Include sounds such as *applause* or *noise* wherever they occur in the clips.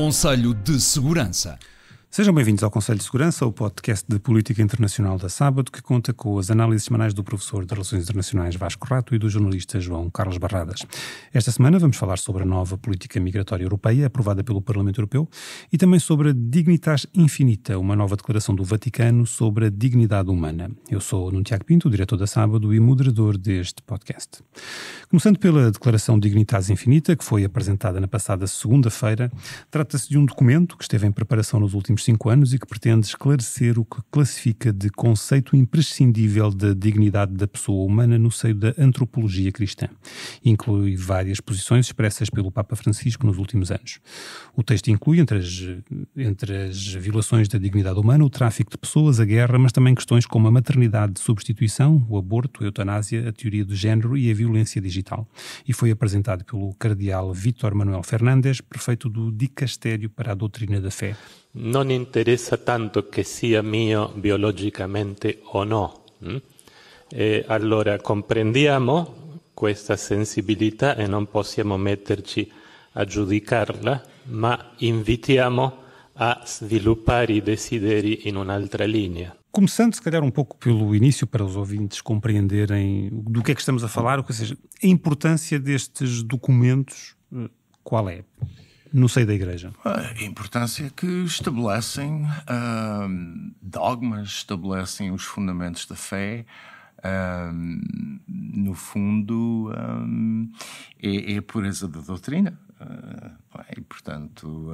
Conselho de Segurança. Sejam bem-vindos ao Conselho de Segurança, o podcast de política internacional da Sábado, que conta com as análises semanais do professor de Relações Internacionais Vasco Rato e do jornalista João Carlos Barradas. Esta semana vamos falar sobre a nova política migratória europeia aprovada pelo Parlamento Europeu e também sobre a Dignitas Infinita, uma nova declaração do Vaticano sobre a dignidade humana. Eu sou Nuno Tiago Pinto, diretor da Sábado e moderador deste podcast. Começando pela declaração Dignitas Infinita, que foi apresentada na passada segunda-feira, trata-se de um documento que esteve em preparação nos últimos últimos cinco anos e que pretende esclarecer o que classifica de conceito imprescindível da dignidade da pessoa humana no seio da antropologia cristã. Inclui várias posições expressas pelo Papa Francisco nos últimos anos. O texto inclui, entre as, entre as violações da dignidade humana, o tráfico de pessoas, a guerra, mas também questões como a maternidade de substituição, o aborto, a eutanásia, a teoria do género e a violência digital. E foi apresentado pelo cardeal Vítor Manuel Fernandes, prefeito do Dicastério para a Doutrina da Fé, non interessa tanto che sia mio biologicamente o no. Mm? E allora comprendiamo questa sensibilità e non possiamo metterci a giudicarla, ma invitiamo a sviluppare i desideri in un'altra linha. Começando, se calhar, um pouco pelo início, para os ouvintes compreenderem do que é que estamos a falar, ou seja, a importância destes documentos eh, qual é? no seio da Igreja? A importância é que estabelecem uh, dogmas, estabelecem os fundamentos da fé. Uh, no fundo, é, é, a pureza da doutrina. Uh, e, portanto,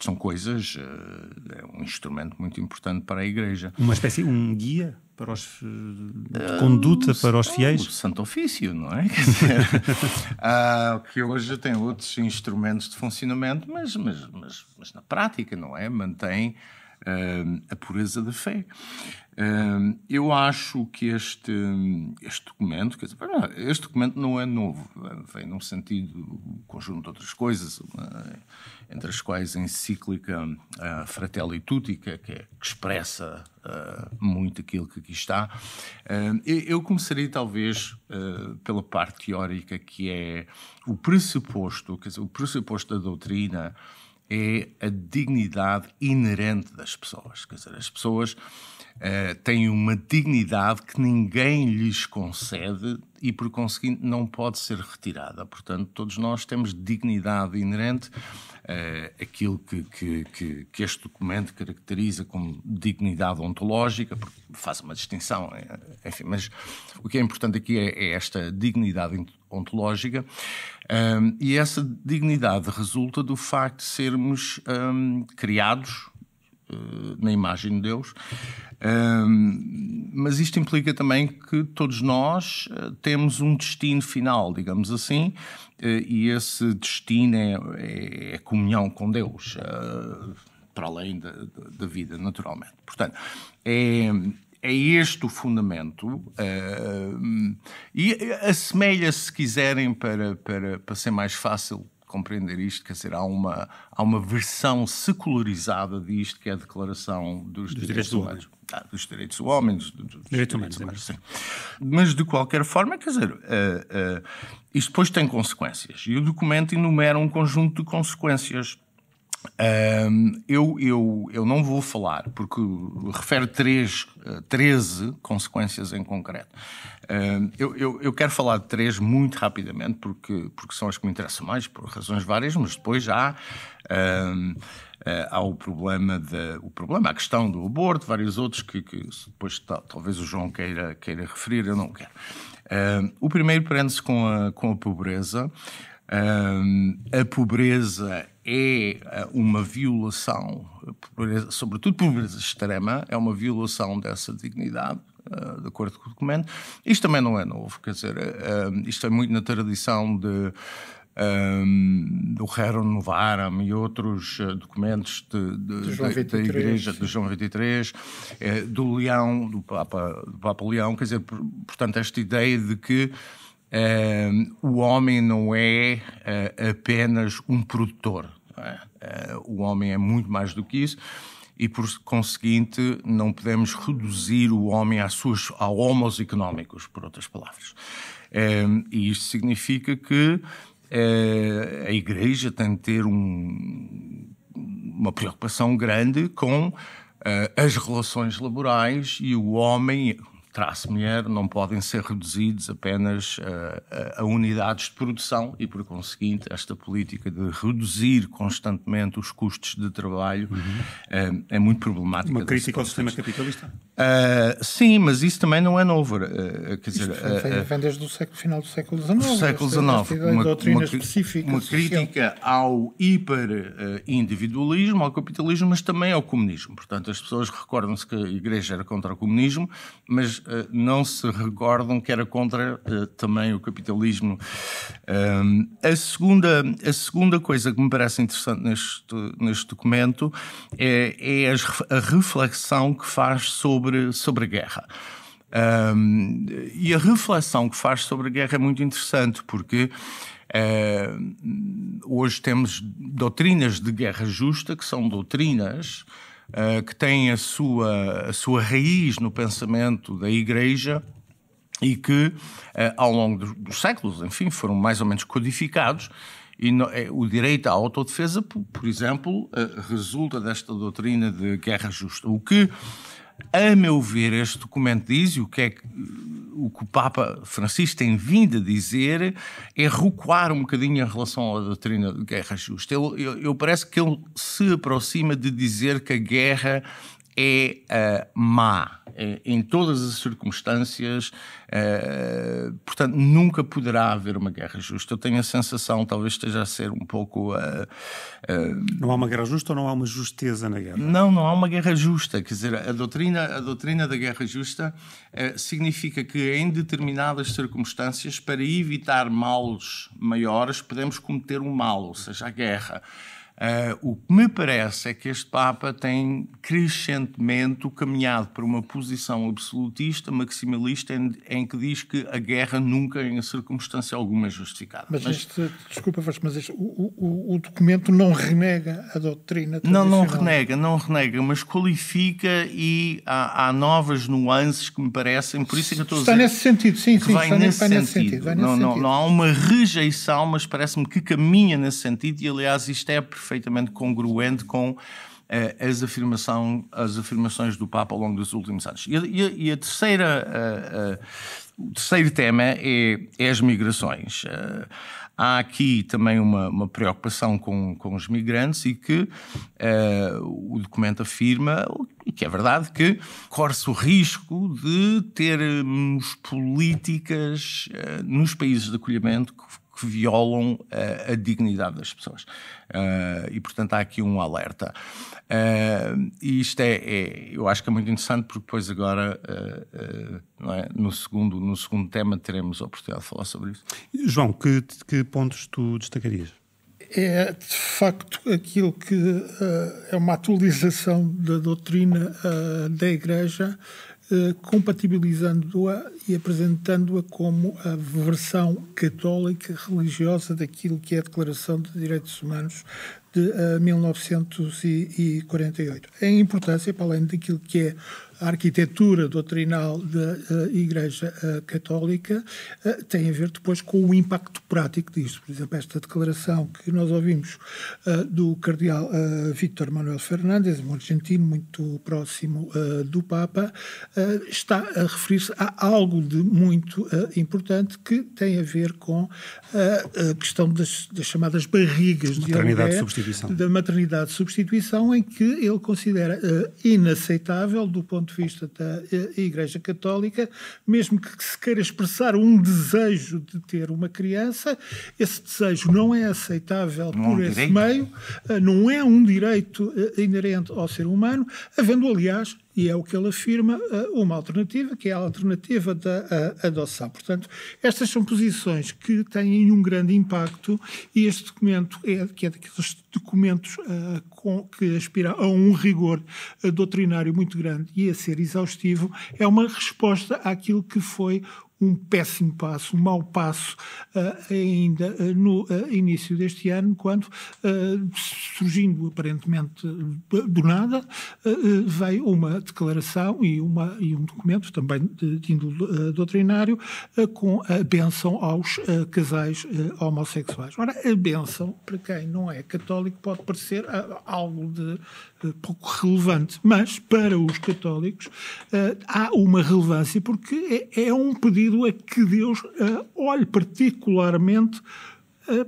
são coisas, ah, é um instrumento muito importante para a Igreja. Uma espécie, um guia? para os de conduta hum, para os é fiéis? O Santo Ofício, não é? ah, *laughs* que hoje tem outros instrumentos de funcionamento, mas, mas, mas, mas na prática, não é? Mantém Ehm, a pureza da fé. Ehm, eu acho que este, este documento, quer dizer, este documento não é novo, vem num sentido um conjunto de outras coisas, entre as quais a encíclica Fratelli Tutti, que, é, é, que expressa eh, muito aquilo que aqui está. Ehm, eu começaria talvez eh, pela parte teórica, que é o pressuposto, quer dizer, o pressuposto da doutrina é a dignidade inerente das pessoas. Quer dizer, as pessoas eh, têm uma dignidade que ninguém lhes concede e, por conseguinte, não pode ser retirada. Portanto, todos nós temos dignidade inerente uh, aquilo que, que, que, que, este documento caracteriza como dignidade ontológica, porque faz uma distinção, eh, enfim, mas o que é importante aqui é, é esta dignidade ontológica, um, e essa dignidade resulta do facto de sermos um, criados eh, na imagem de Deus. Um, mas isto implica também que todos nós eh, temos um destino final, digamos assim, eh, e esse destino é, é, é comunhão com Deus, para além da, da, vida, naturalmente. Portanto, é, é este o fundamento, uh, e assemelha-se, se quiserem, para, para, para ser mais fácil compreender isto, quer dizer, há uma, há uma versão secularizada disto que é a Declaração dos, dos Direitos, direitos do Humanos. Ah, dos direitos do dos direitos, direitos humanos. humanos sim. É Mas, de qualquer forma, quer dizer, uh, uh, isto depois tem consequências. E o documento enumera um conjunto de consequências um, eu, eu, eu não vou falar, porque refere três, 13 eh, consequências em concreto. Um, eu, eu, eu, quero falar de três muito rapidamente, porque, porque são as que me interessam mais, por razões várias, mas depois há, um, eh, há o problema, de, o problema, a questão do aborto, vários outros que, que depois talvez o João queira, queira referir, eu não quero. o primeiro prende-se com a, com a pobreza. a pobreza é eh, uma violação, sobretudo pobreza extrema, é uma violação dessa dignidade, eh, de acordo com o documento. Isto também não é novo, quer dizer, eh, isto é muito na tradição de. Um, do Rerum Novaram e outros documentos de, de, de, da Igreja de João 23, é, do Leão, do Papa, do Papa Leão, quer dizer, portanto, esta ideia de que um, o homem não é uh, apenas um produtor, é? Eh, o homem é muito mais do que isso e, por conseguinte, não podemos reduzir o homem a suas, a homos económicos, por outras palavras. Eh, e isto significa que eh, a Igreja tem de ter um, uma preocupação grande com as relações laborais e o homem, traço mulher não podem ser reduzidos apenas eh, a, a, unidades de produção e, por conseguinte, esta política de reduzir constantemente os custos de trabalho uhum. é, é, muito problemática. Uma crítica ao sistema capitalista? Uh, sim, mas isso também não é novo. Uh, quer dizer, vem, vem, desde o século, final do século XIX. Do século XIX. Uma, uma, específica, uma crítica ao hiperindividualismo, ao capitalismo, mas também ao comunismo. Portanto, as pessoas recordam-se que a Igreja era contra o comunismo, mas eh, não se recordam que era contra eh, também o capitalismo. Eh, a segunda, a segunda coisa que me parece interessante neste, neste documento é, é a reflexão que faz sobre, sobre a guerra. Um, e a reflexão que faz sobre a guerra é muito interessante, porque uh, hoje temos doutrinas de guerra justa, que são doutrinas uh, que têm a sua, a sua raiz no pensamento da Igreja e que, uh, ao longo dos, dos, séculos, enfim, foram mais ou menos codificados. E no, é, o direito à autodefesa, por, por exemplo, uh, resulta desta doutrina de guerra justa. O que a meu ver, este documento diz, e o que é que o que o Papa Francisco tem vindo a dizer é recuar um bocadinho em relação à doutrina de guerra justa. eu, eu, parece que ele se aproxima de dizer que a guerra é uh, má eh, em todas as circunstâncias, uh, portanto, nunca poderá haver uma guerra justa. Eu tenho a sensação, talvez esteja a ser um pouco. Uh, uh... não há uma guerra justa ou não há uma justeza na guerra? Não, não há uma guerra justa. Quer dizer, a doutrina, a doutrina da guerra justa significa que em determinadas circunstâncias, para evitar males maiores, podemos cometer um mal, ou seja, a guerra. Uh, o que me parece é que este Papa tem crescentemente caminhado para uma posição absolutista, maximalista, em, em, que diz que a guerra nunca, em circunstância alguma, é justificada. Mas, mas este, desculpa, mas este, o, o, o, documento não renega a doutrina Não, não renega, não renega, mas qualifica e há, há, novas nuances que me parecem, por isso é que eu estou está a dizer... Está nesse sentido, sim, sim, vai nesse, nesse sentido. nesse não, sentido. Não, há uma rejeição, mas parece-me que caminha nesse sentido e, aliás, isto é perfeito perfeitamente congruente com eh, as, afirmação, as afirmações do Papa ao longo dos últimos anos. E, e a, terceira, uh, uh, o terceiro tema é, é as migrações. Uh, há aqui também uma, uma preocupação com, com, os migrantes e que o documento afirma, e que é verdade, que corre-se o risco de termos políticas nos países de acolhimento que que violam eh, a dignidade das pessoas. Uh, e, portanto, há aqui um alerta. Uh, e isto é, é, eu acho que é muito interessante, porque depois agora, é, no, segundo, no segundo tema, teremos a oportunidade de falar sobre isso. João, que, que pontos tu destacarias? É, de facto, aquilo que é uma atualização da doutrina da Igreja eh, compatibilizando-a e apresentando-a como a versão católica religiosa daquilo que é a Declaração de Direitos Humanos de uh, 1948. A importância, para além daquilo que é a arquitetura doutrinal da eh, Igreja eh, Católica eh, tem a ver depois com o impacto prático disto. Por exemplo, esta declaração que nós ouvimos do cardeal Vítor Manuel Fernandes, um argentino muito próximo do Papa, está a referir-se a algo de muito importante que tem a ver com a questão das, das chamadas barrigas de Alamé, substituição. Da maternidade de substituição, em que ele considera uh, inaceitável, do ponto de vista da uh, Igreja Católica, mesmo que se queira expressar um desejo de ter uma criança, esse desejo não é aceitável não é por é um esse direito. meio, uh, não é um direito inerente ao ser humano, havendo, aliás, e é o que ele afirma, eh, uma alternativa, que é a alternativa da eh, adoção. Portanto, estas são posições que têm um grande impacto e este documento é, que é daqueles documentos uh, com, que aspira a um rigor doutrinário muito grande e a ser exaustivo, é uma resposta àquilo que foi um péssimo passo, um mau passo uh, ainda uh, no uh, início deste ano, quando, surgindo aparentemente do nada, veio uma declaração e, uma, e um documento também de, de índole doutrinário com a benção aos casais homossexuais. Ora, a benção, para quem não é católico, pode parecer algo de eh, pouco relevante, mas para os católicos eh, há uma relevância porque é, é um pedido a que Deus eh, olhe particularmente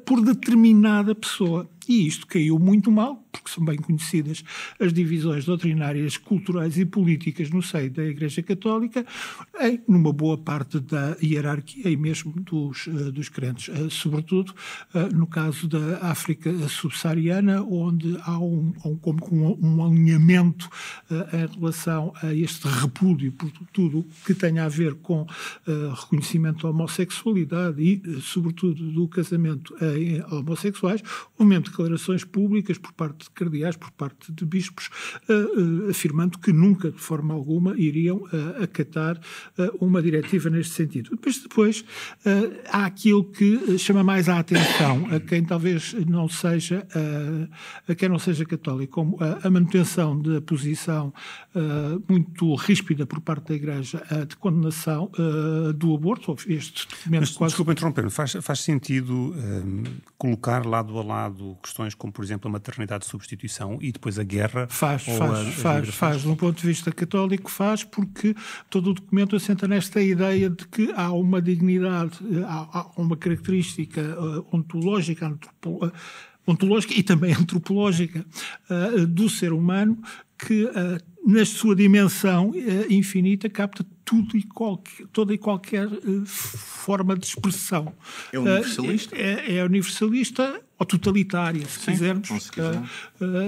por determinada pessoa. E isto caiu muito mal, porque são bem conhecidas as divisões doutrinárias, culturais e políticas no seio da Igreja Católica, em numa boa parte da hierarquia e mesmo dos, eh, dos crentes, eh, sobretudo eh, no caso da África subsaariana, onde há um, como um, um, alinhamento em relação a este repúdio por tudo que tenha a ver com reconhecimento da homossexualidade e, sobretudo, do casamento em homossexuais, ou mesmo declarações públicas por parte de cardeais, por parte de bispos, eh, eh, afirmando que nunca, de forma alguma, iriam eh, acatar uma diretiva neste sentido. Depois, depois há aquilo que chama mais a atenção a quem talvez não seja a quem não seja católico, como a manutenção da posição muito ríspida por parte da Igreja de condenação do aborto, este Mas, quase... Desculpa interromper, faz, faz sentido um, colocar lado a lado questões como, por exemplo, a maternidade substituição e depois a guerra. Faz, faz, a, faz, a faz. De ponto de vista católico, faz, porque todo o documento assenta nesta ideia de que há uma dignidade, eh, há, há uma característica eh, ontológica, eh, ontológica e também *laughs* antropológica do ser humano que na sua dimensão infinita capta tudo e qualquer, toda e qualquer forma de expressão. É universalista? É, é, universalista ou totalitária, se Sim, quisermos, se quiser. Eh,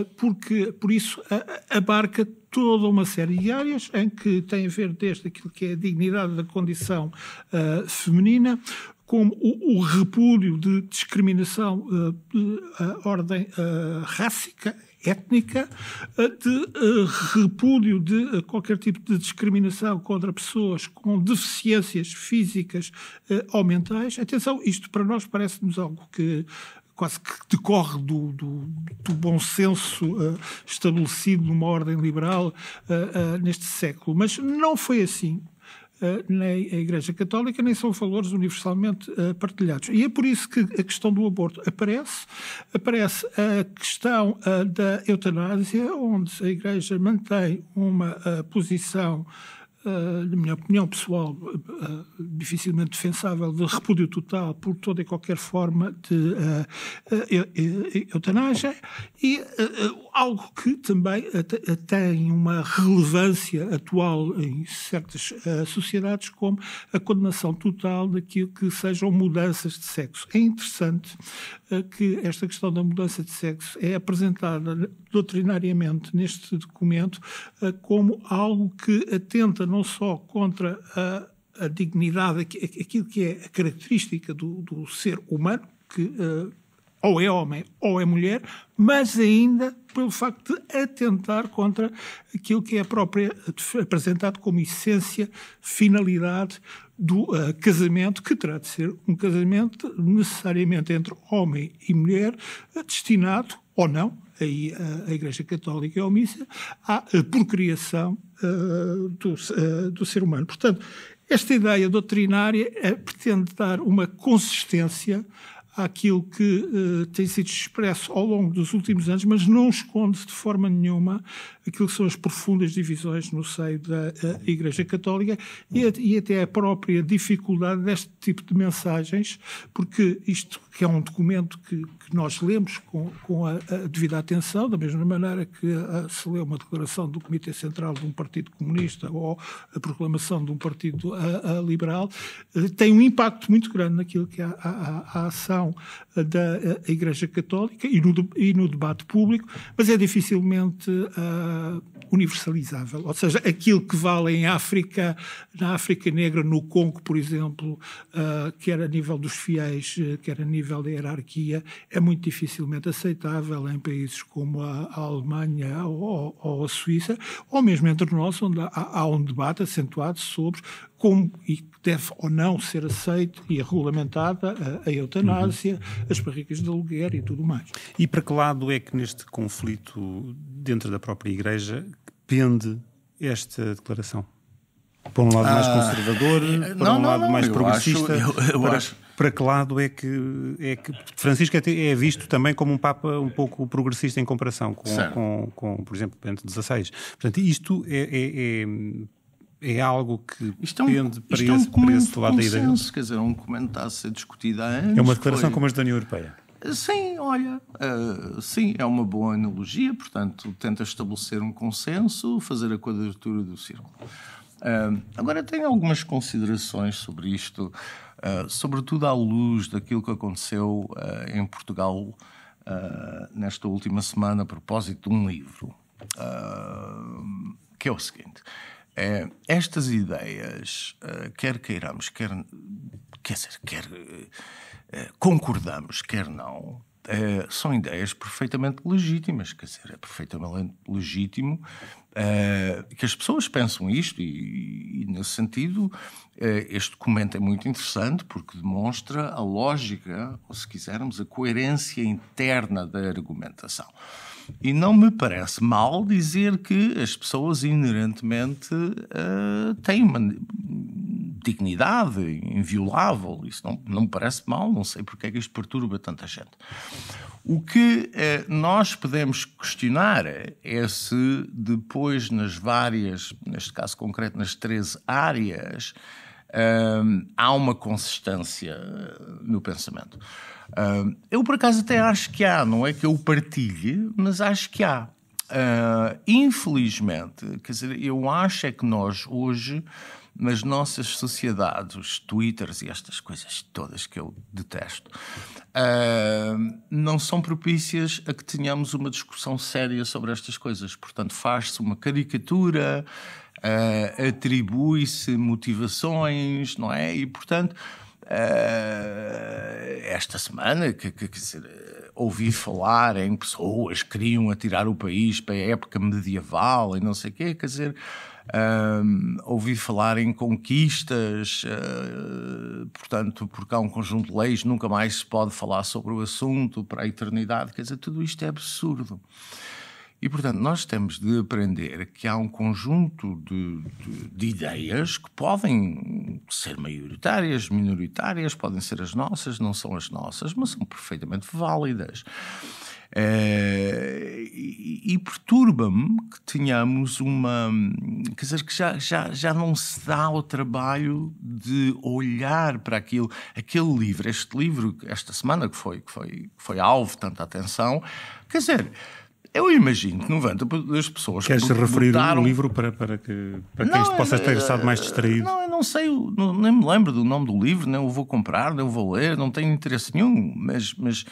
eh, porque por isso abarca toda uma série de áreas em que tem a ver desde aquilo que é a dignidade da condição uh, feminina, como o, o, repúdio de discriminação uh, de ordem uh, rássica, étnica, de repúdio de qualquer tipo de discriminação contra pessoas com deficiências físicas ou mentais. Atenção, isto para nós parece-nos algo que quase que decorre do, do, do bom senso uh, estabelecido numa ordem liberal uh, uh, neste século. Mas não foi assim. nem a Igreja Católica, nem são valores universalmente partilhados. E é por isso que a questão do aborto aparece. Aparece a questão da eutanásia, onde a Igreja mantém uma posição ah, na minha opinião pessoal, uh, dificilmente defensável, de repúdio total por toda e qualquer forma de uh, eutanásia, e algo que também tem uma relevância atual em certas sociedades, como a condenação total daquilo que sejam mudanças de sexo. É interessante que esta questão da mudança de sexo é apresentada doutrinariamente neste documento como algo que atenta não só contra a a dignidade, aquilo que é a característica do, do ser humano, que uh, ou é homem ou é mulher, mas ainda pelo facto de atentar contra aquilo que é própria, apresentado como essência, finalidade do uh, casamento, que terá de ser um casamento necessariamente entre homem e mulher, eh, destinado ou não, aí eh, a, Igreja Católica é omissa, à procriação uh, do, uh, do ser humano. Portanto, esta ideia doutrinária pretende dar uma consistência àquilo que uh, tem sido expresso ao longo dos últimos anos, mas não esconde de forma nenhuma aquilo que são as profundas divisões no seio da eh, Igreja Católica e, e até a própria dificuldade deste tipo de mensagens, porque isto que é um documento que, que nós lemos com, com a, a, devida atenção, da mesma maneira que a, se lê uma declaração do Comitê Central de um Partido Comunista ou a proclamação de um Partido a, Liberal, eh, tem um impacto muito grande naquilo que é a, ação da eh, Igreja Católica e no, e no, debate público, mas é dificilmente eh, universalizável. Ou seja, aquilo que vale em África, na África Negra, no Congo, por exemplo, uh, quer a nível dos fiéis, eh, quer a nível da hierarquia, é muito dificilmente aceitável em países como a, a Alemanha ou, ou, a Suíça, ou mesmo entre nós, onde há, há um debate acentuado sobre como e deve ou não ser aceito e regulamentada a, a eutanásia, uhum. as barricas de aluguer e tudo mais. E para que lado é que neste conflito dentro da própria Igreja pende esta declaração? por um lado ah, mais conservador, eh, por não, um lado não, mais eu progressista. Acho, eu, eu para, acho... para, que lado é que, é que. Francisco é, é visto também como um Papa um pouco progressista em comparação com, com, com, por exemplo, Bento XVI. Portanto, isto é, é, é, é algo que isto é um, pende para, isto esse, é um para esse lado da ideia. Quer dizer, é um comentário a ser discutido há anos. É uma declaração foi... como as da União Europeia. Sim, olha, uh, sim, é uma boa analogia, portanto, tenta estabelecer um consenso, fazer a quadratura do círculo. Uh, agora, tenho algumas considerações sobre isto, uh, sobretudo à luz daquilo que aconteceu em Portugal nesta última semana a propósito de um livro, que é o seguinte. É, estas ideias, eh, quer queiramos, quer, quer, dizer, quer eh, concordamos, quer não, são ideias perfeitamente legítimas, quer dizer, é perfeitamente legítimo que as pessoas pensam isto, e, e nesse sentido, este documento é muito interessante porque demonstra a lógica, ou se quisermos, a coerência interna da argumentação. E não me parece mal dizer que as pessoas inerentemente uh, têm uma dignidade inviolável. Isso não, não me parece mal, não sei porque é que isto perturba tanta gente. O que eh, nós podemos questionar é se depois nas várias, neste caso concreto, nas 13 áreas, eh, há uma consistência no pensamento. Uh, eu, por acaso, até acho que há, não é que eu partilhe, mas acho que há. Uh, infelizmente, quer dizer, eu acho é que nós hoje, nas nossas sociedades, os twitters e estas coisas todas que eu detesto, uh, não são propícias a que tenhamos uma discussão séria sobre estas coisas. Portanto, faz-se uma caricatura, uh, atribui-se motivações, não é? E, portanto eh, esta semana, que, que, que eh, ouvi falar em pessoas que queriam atirar o país para a época medieval e não sei o quê, quer dizer, um, ehm, ouvi falar em conquistas, uh, portanto, porque há um conjunto de leis, nunca mais se pode falar sobre o assunto para a eternidade, quer dizer, tudo isto é absurdo. E, portanto, nós temos de aprender que há um conjunto de, de, de, ideias que podem ser maioritárias, minoritárias, podem ser as nossas, não são as nossas, mas são perfeitamente válidas. É, e, e perturba-me que tenhamos uma. Quer dizer, que já, já, já não se dá o trabalho de olhar para aquilo. Aquele livro, este livro, esta semana que foi, que foi, que foi alvo de tanta atenção, quer dizer eu imagino que 90% das pessoas Queres referir votaram... um livro para, para, que, para não, isto possa ter estado mais eh, distraído? Não, eu não sei, não, nem me lembro do nome do livro, nem o vou comprar, nem o vou ler, não tenho interesse nenhum, mas, mas,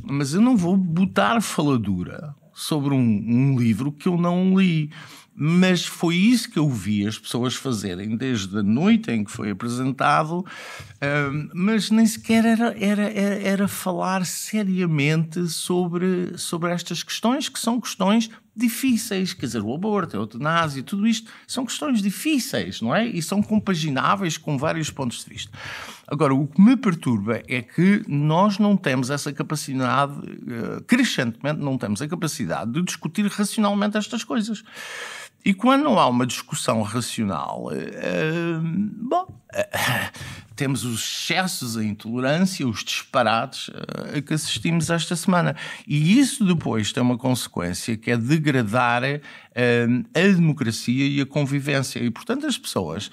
mas eu não vou botar faladura sobre um, um livro que eu não li mas foi isso que eu vi as pessoas fazerem desde a noite em que foi apresentado, mas nem sequer era, era, era falar seriamente sobre, sobre estas questões, que são questões difíceis, quer dizer, o aborto, a eutanásia, tudo isto, são questões difíceis, não é? E são compagináveis com vários pontos de vista. Agora, o que me perturba é que nós não temos essa capacidade, eh, crescentemente não temos a capacidade de discutir racionalmente estas coisas. E quando não há uma discussão racional, uh, bom, uh, *laughs* temos os excessos, a intolerância, os disparates uh, a que assistimos esta semana. E isso depois tem uma consequência que é degradar a democracia e a convivência. E, portanto, as pessoas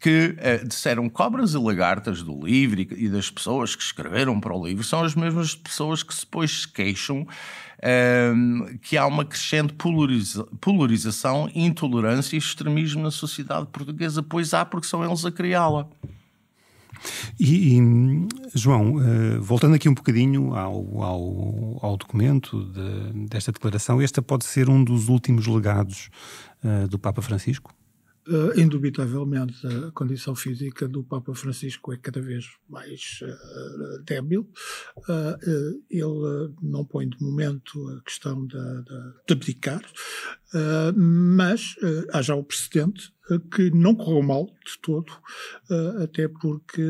que uh, disseram cobras e lagartas do livro e, e, das pessoas que escreveram para o livro são as mesmas pessoas que depois se queixam um, ehm, que há uma crescente polariza polarização, intolerância e extremismo na sociedade portuguesa, pois há, porque são eles a criá-la. E, e, João, uh, voltando aqui um bocadinho ao, ao, ao documento de, desta declaração, este pode ser um dos últimos legados uh, do Papa Francisco? Uh, indubitavelmente, a condição física do Papa Francisco é cada vez mais uh, débil. Uh, ele não põe de momento a questão de, de, de abdicar, mas há já o precedente que não correu mal de todo, até porque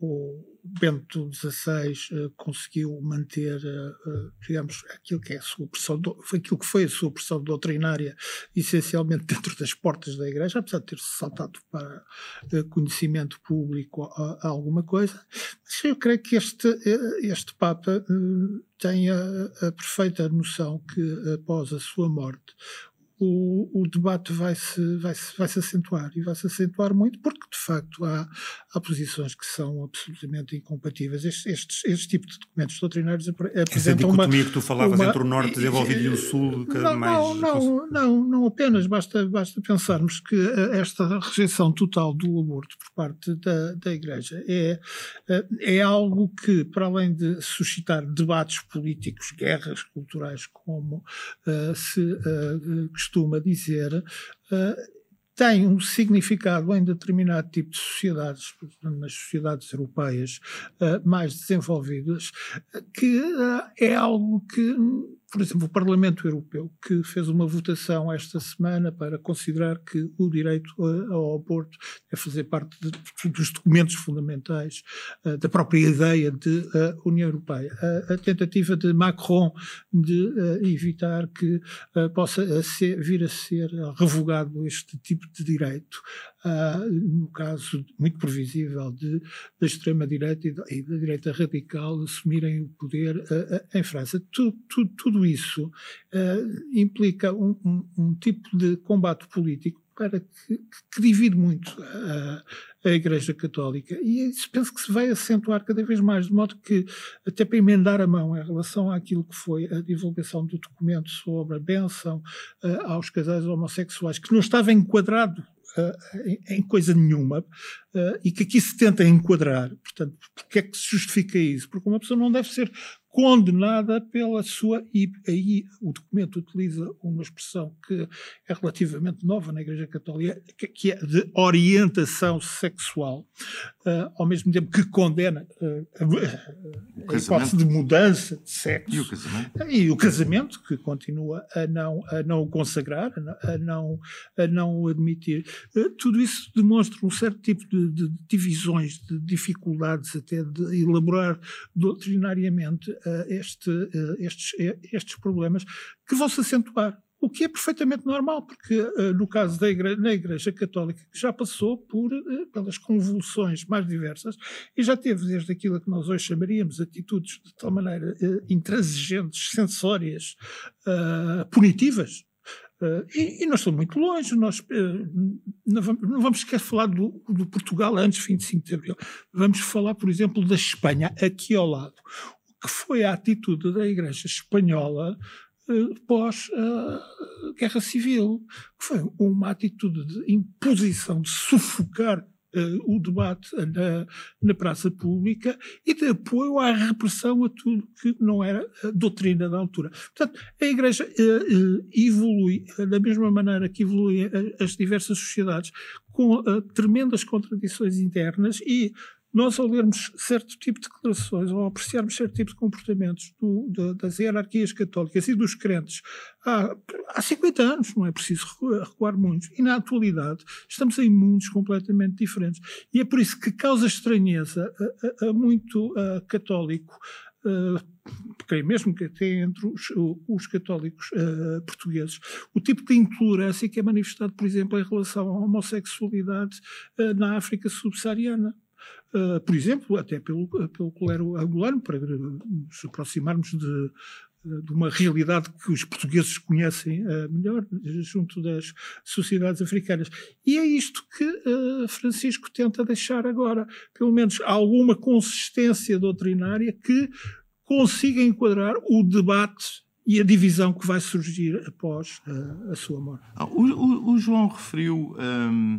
o Bento XVI eh, conseguiu manter, eh, eh, digamos, aquilo que é a sua pressão, foi aquilo que foi a sua pressão doutrinária, essencialmente *laughs* dentro das portas da Igreja, apesar de ter saltado para conhecimento público alguma coisa. Mas eu creio que este, este Papa tem a, a perfeita noção que após a sua morte o, o debate vai se, vai, se, vai se acentuar e vai se acentuar muito porque, de facto, há, há posições que são absolutamente incompatíveis. Este, este, este tipo de documentos doutrinários é apresentam Essa dicotomia uma, que tu falavas uma, entre o norte desenvolvido e o sul, cada é não, mais. Não, não, não, não apenas. Basta, basta pensarmos que eh, esta rejeição total do aborto por parte da, da Igreja é, eh, é algo que, para além de suscitar debates políticos, guerras culturais, como uh, se. Uh, costuma dizer, eh, tem um significado em determinado tipo de sociedades, nas sociedades europeias eh, mais desenvolvidas, que eh, é algo que por exemplo, o Parlamento Europeu, que fez uma votação esta semana para considerar que o direito ao aborto é fazer parte de, dos documentos fundamentais eh, da própria ideia de eh, União Europeia. A, a, tentativa de Macron de eh, evitar que possa ser, vir a ser revogado este tipo de direito, no caso muito previsível de, da extrema-direita e, da direita radical assumirem o poder em França. Tudo, tudo, tudo tudo isso uh, implica um, um, um, tipo de combate político para que, que divide muito a, a Igreja Católica. E isso penso que se vai acentuar cada vez mais, de modo que, até para emendar a mão em relação àquilo que foi a divulgação do documento sobre a benção uh, eh, aos casais homossexuais, que não estava enquadrado Uh, em, em, coisa nenhuma uh, e que aqui se tenta enquadrar. Portanto, porque é que se justifica isso? Porque uma pessoa não deve ser condenada pela sua. E aí o documento utiliza uma expressão que é relativamente nova na Igreja Católica, que é de orientação sexual, uh, ao mesmo tempo que condena uh, a, a hipótese de mudança de sexo. E o casamento? E o casamento, que continua a não, a não consagrar, a não, a não admitir. Uh, tudo isso demonstra um certo tipo de, de divisões, de dificuldades até de elaborar doutrinariamente eh, este, eh, estes, eh, estes problemas que vão se acentuar o que é perfeitamente normal, porque no caso da igreja, na Igreja Católica, que já passou por, pelas convulsões mais diversas e já teve desde aquilo que nós hoje chamaríamos atitudes de tal maneira intransigentes, sensórias, punitivas, Uh, e, e, nós estamos muito longe, nós uh, não vamos, não vamos sequer falar do, do, Portugal antes de 25 de Abril. Vamos falar, por exemplo, da Espanha, aqui ao lado que foi a atitude da Igreja Espanhola eh, pós-guerra eh, civil, que foi uma atitude de imposição, de sufocar eh, o debate na, na, praça pública e de apoio à repressão a tudo que não era doutrina da altura. Portanto, a Igreja evolui da mesma maneira que evoluem as diversas sociedades, com tremendas contradições internas e nós ao lermos certo tipo de declarações ou apreciarmos certo tipo de comportamentos do, de, das hierarquias católicas e dos crentes há, há 50 anos, não é preciso recuar muito, e na atualidade estamos em mundos completamente diferentes. E é por isso que causa estranheza a, a, a muito a, católico creio é mesmo que até entre os, os católicos portugueses, o tipo de intolerância que é manifestado, por exemplo, em relação à homossexualidade na África subsaariana uh, por exemplo, até pelo, pelo clero angolano, para nos aproximarmos de, de uma realidade que os portugueses conhecem uh, melhor junto das sociedades africanas. E é isto que uh, Francisco tenta deixar agora, pelo menos alguma consistência doutrinária que consiga enquadrar o debate e a divisão que vai surgir após uh, a sua morte. o, o, o, João referiu um,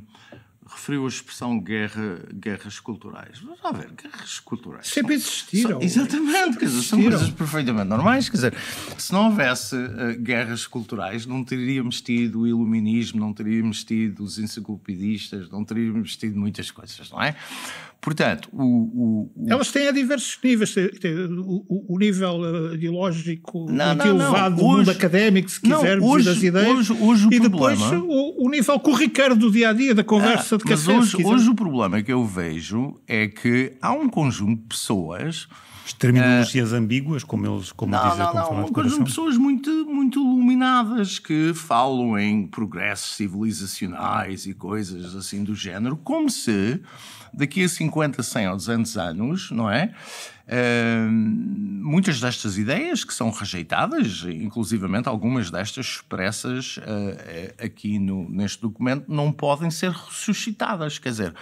referiu a expressão guerra, guerras culturais. Mas, a ver, guerras culturais. Sempre existiram. São, exatamente, quer dizer, são coisas perfeitamente normais. Quer dizer, se não houvesse uh, guerras culturais, não teríamos tido o iluminismo, não teríamos tido os enciclopedistas, não teríamos tido muitas coisas, não é? Portanto, o, o, o... Elas têm a diversos níveis. O, nível eh, ideológico não, muito não, elevado, não. Hoje, mundo académico, se quisermos, hoje, das ideias. Hoje, hoje o e problema... depois o, nível corriqueiro do dia a dia, da conversa ah, de café. Mas hoje, hoje o problema que eu vejo é que há um conjunto de pessoas terminologias uh, ambíguas, como eles como não, dizem. Não, não, não. são pessoas muito, muito iluminadas que falam em progressos civilizacionais e coisas assim do género, como se daqui a 50, 100 ou 200 anos, não é? Uh, muitas destas ideias que são rejeitadas, inclusivamente algumas destas expressas uh, aqui no, neste documento, não podem ser ressuscitadas. Quer dizer,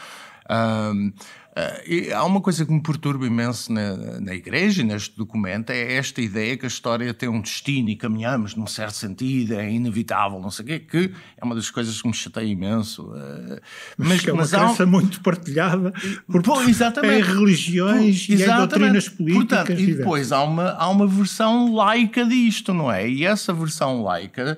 um, eh, e há uma coisa que me perturba imenso na, na Igreja e neste documento, é esta ideia que a história tem um destino e caminhamos num certo sentido, é inevitável, não sei o quê, que é uma das coisas que me chateia imenso. Eh, mas, mas que é uma crença muito partilhada por, Pô, exatamente. religiões Pô, exatamente. e em doutrinas políticas. Portanto, e depois há uma, há uma versão laica disto, não é? E essa versão laica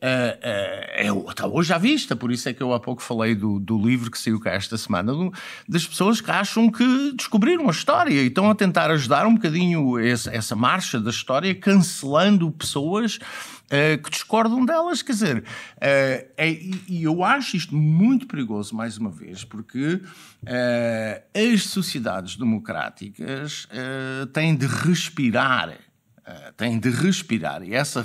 é, outra é, é, hoje à vista, por isso é que eu há pouco falei do, do livro que saiu cá esta semana, do, das pessoas que acham que descobriram a história e estão a tentar ajudar um bocadinho essa, essa marcha da história, cancelando pessoas Uh, que discordam delas. Quer dizer, uh, é, e eu acho isto muito perigoso, mais uma vez, porque uh, as sociedades democráticas têm de respirar. têm de respirar. E essa,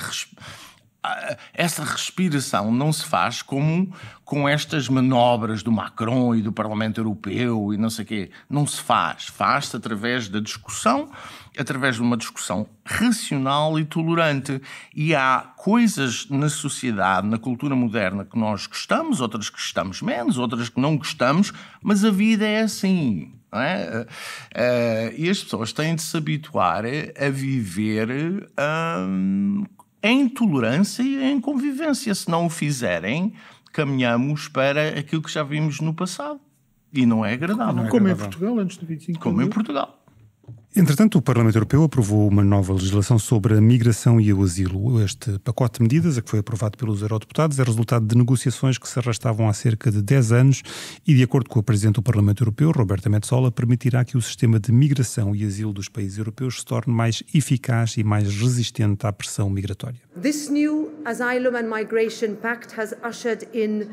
ah, essa respiração não se faz como com estas manobras do Macron e do Parlamento Europeu e não sei o quê. Não se faz. Faz-se através da discussão, através de uma discussão racional e tolerante. E há coisas na sociedade, na cultura moderna, que nós gostamos, outras que gostamos menos, outras que não gostamos, mas a vida é assim. É? Uh, e as pessoas têm de se habituar a viver um, em tolerância e em convivência. Se não o fizerem, caminhamos para aquilo que já vimos no passado. E não é agradável. Como, não é, é agradável. como em Portugal, antes de 25 Como em é? Portugal. Entretanto, o Parlamento Europeu aprovou uma nova legislação sobre a migração e o asilo. Este pacote de medidas, a que foi aprovado pelos eurodeputados, é resultado de negociações que se arrastavam há cerca de 10 anos e, de acordo com a Presidente do Parlamento Europeu, Roberta Metsola, permitirá que o sistema de migração e asilo dos países europeus se torne mais eficaz e mais resistente à pressão migratória. This new Asylum and Migration Pact has ushered in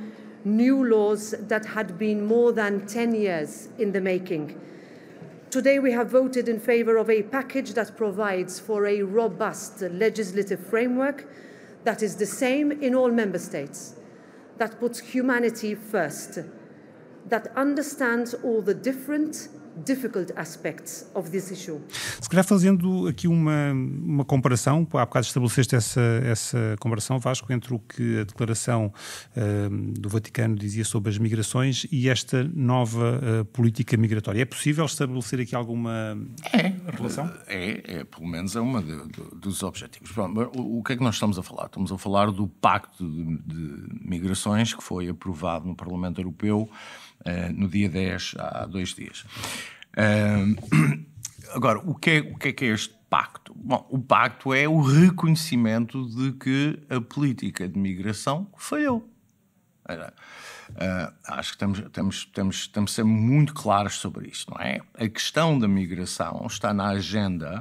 new laws that had been more than 10 years in the making. Today, we have voted in favour of a package that provides for a robust legislative framework that is the same in all member states, that puts humanity first, that understands all the different difficult aspects of this issue. Se calhar fazendo aqui uma, uma comparação, há bocado estabeleceste essa, essa comparação, Vasco, entre o que a declaração uh, do Vaticano dizia sobre as migrações e esta nova uh, política migratória. É possível estabelecer aqui alguma é, relação? É, é, pelo menos é uma dos objetivos. Bom, o, o, que é que nós estamos a falar? Estamos a falar do Pacto de, de Migrações que foi aprovado no Parlamento Europeu uh, no dia 10, há dois dias. Uh, *clears throat* agora, o que, é, o que é que é este pacto? Bom, o pacto é o reconhecimento de que a política de migração falhou. Uh, ah, acho que estamos, estamos, estamos, estamos sempre muito claros sobre isso não é? A questão da migração está na agenda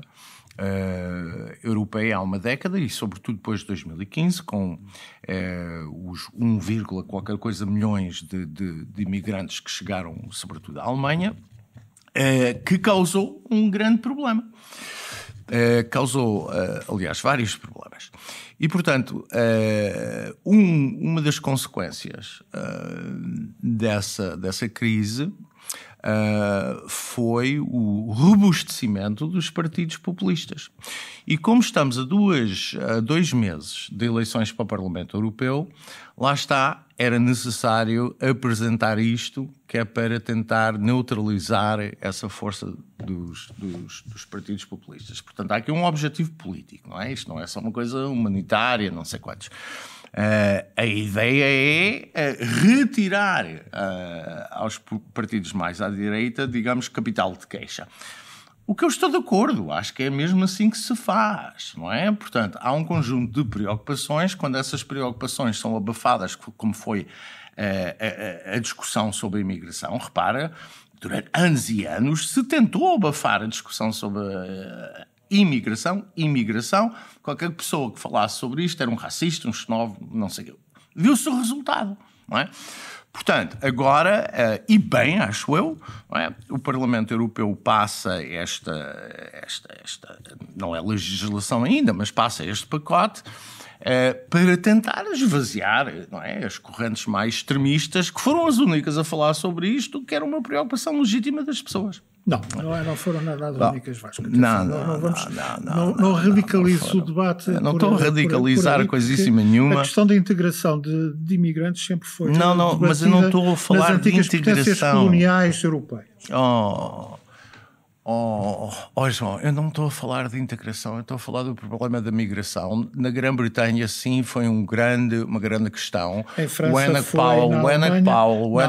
eh, europeia há uma década e, sobretudo, depois de 2015, com eh, os 1, qualquer coisa milhões de, de, de imigrantes que chegaram, sobretudo, à Alemanha, eh, que causou um grande problema. Uh, causou, uh, aliás, vários problemas. E, portanto, uh, um, uma das consequências dessa, dessa crise uh, foi o robustecimento dos partidos populistas. E como estamos a, duas, a dois meses de eleições para o Parlamento Europeu, lá está, era necessário apresentar isto, que é para tentar neutralizar essa força dos, dos, dos, partidos populistas. Portanto, há aqui um objetivo político, não é? Isto não é só uma coisa humanitária, não sei quantos. Uh, a ideia é uh, retirar uh, aos partidos mais à direita, digamos, capital de queixa. O que eu estou de acordo, acho que é mesmo assim que se faz, não é? Portanto, há um conjunto de preocupações, quando essas preocupações são abafadas, como foi eh, a, a discussão sobre a imigração, repara, durante anos e anos se tentou abafar a discussão sobre imigração, imigração. Qualquer pessoa que falasse sobre isto era um racista, um xenófobo, não sei o quê. Viu-se o resultado, não é? Portanto, agora, eh, e bem, acho eu, é? o Parlamento Europeu passa esta, esta, esta, não é legislação ainda, mas passa este pacote eh, para tentar esvaziar não é, as correntes mais extremistas, que foram as únicas a falar sobre isto, que era uma preocupação legítima das pessoas. Não, não, foram nada únicas, Vasco. Não, não, não, vamos, não, não, não, radicalizo o debate. Não estou a radicalizar coisíssima nenhuma. A questão da integração de, imigrantes sempre foi. Não, não, mas eu não estou a falar de integração. coloniais europeias. Oh. Oh, oh João, eu não estou a falar de integração, eu estou a falar do problema da migração. Na Grã-Bretanha, sim, foi um grande, uma grande questão. Em França o Enoch foi, o Enoch Powell, o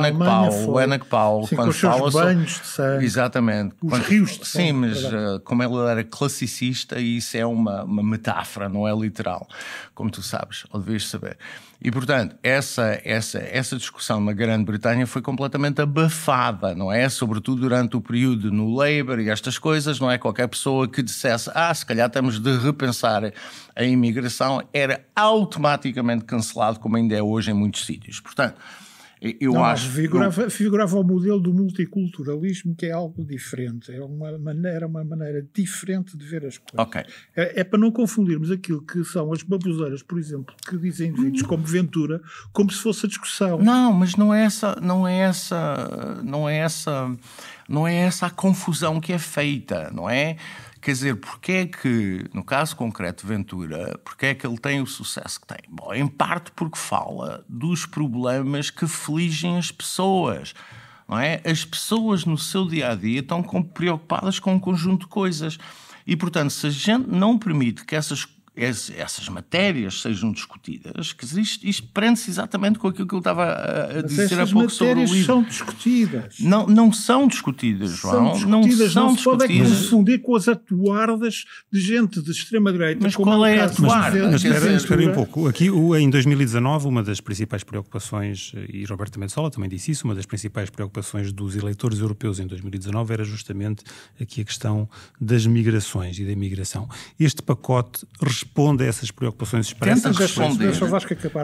Enoch Powell, o quando fala os banhos de sangue. Exatamente. Os quando, rios de sangue. Sim, mas eh, como ele era classicista, e isso é uma, uma metáfora, não é literal, como tu sabes, ou devias saber. E, portanto, essa, essa, essa discussão na Grã-Bretanha foi completamente abafada, não é? Sobretudo durante o período no Labour e estas coisas, não é? Qualquer pessoa que dissesse, ah, se calhar temos de repensar a imigração, era automaticamente cancelado, como ainda é hoje em muitos sítios. Portanto, eu não, acho. Figurava, figurava o modelo do multiculturalismo, que é algo diferente. É uma maneira, uma maneira diferente de ver as coisas. Okay. É, é, para não confundirmos aquilo que são as baboseiras, por exemplo, que dizem vídeos hum. como Ventura, como se fosse a discussão. Não, mas não é essa. Não é essa. Não é essa. Não é essa a confusão que é feita, não é? Quer dizer, porque é que, no caso concreto Ventura, porque é que ele tem o sucesso que tem? Bom, em parte porque fala dos problemas que afligem as pessoas. Não é? As pessoas no seu dia a dia estão preocupadas com um conjunto de coisas. E, portanto, se a gente não permite que essas essas matérias sejam discutidas, que isto, isto prende-se exatamente com aquilo que eu estava a dizer há pouco sobre o livro. são discutidas. Não, não são discutidas, João. São discutidas, não, não são não se pode é confundir com as atuardas de gente de extrema-direita. Mas qual é a atuar? esperem espera, espera um pouco. Aqui, em 2019, uma das principais preocupações, eh, e Roberto Metsola também disse isso, uma das principais preocupações dos eleitores europeus em 2019 era justamente aqui a questão das migrações e da imigração. Este pacote responde a essas preocupações expressas. Tenta responder.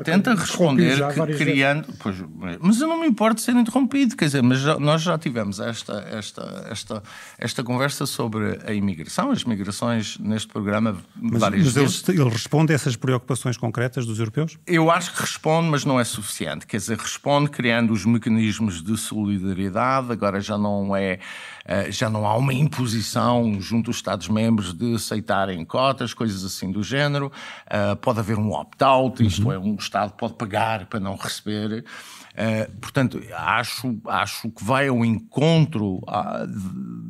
tenta responder que, criando. Pois, mas eu não me importo de ser interrompido, quer dizer, mas já, nós já tivemos esta, esta, esta, esta conversa sobre a imigração, as migrações neste programa mas, várias mas vezes. Mas ele responde a essas preocupações concretas dos europeus? Eu acho que responde, mas não é suficiente. Quer dizer, responde criando os mecanismos de solidariedade, agora já não é. Eh, já não há uma imposição junto aos Estados-membros de aceitarem cotas, coisas assim do género. Eh, pode haver um opt-out, isto uhum. é, um Estado pode pagar para não receber. Uh, portanto, acho, acho que vai ao encontro ah,